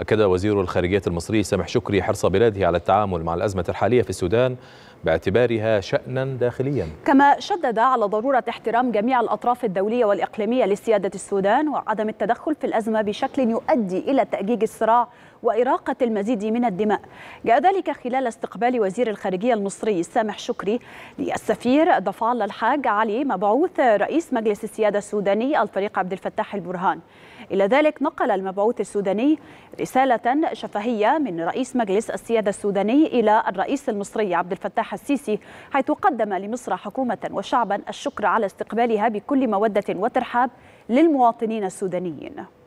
أكد وزير الخارجية المصري سامح شكري حرص بلاده على التعامل مع الأزمة الحالية في السودان باعتبارها شأنا داخليا كما شدد على ضرورة احترام جميع الأطراف الدولية والإقليمية لسيادة السودان وعدم التدخل في الأزمة بشكل يؤدي إلى تأجيج الصراع وإراقة المزيد من الدماء جاء ذلك خلال استقبال وزير الخارجية المصري سامح شكري للسفير ضفاع الله الحاج علي مبعوث رئيس مجلس السيادة السوداني الفريق عبد الفتاح البرهان إلى ذلك نقل المبعوث السوداني رسالة شفهية من رئيس مجلس السيادة السوداني إلى الرئيس المصري عبد الفتاح السيسي حيث قدم لمصر حكومة وشعبا الشكر على استقبالها بكل مودة وترحاب للمواطنين السودانيين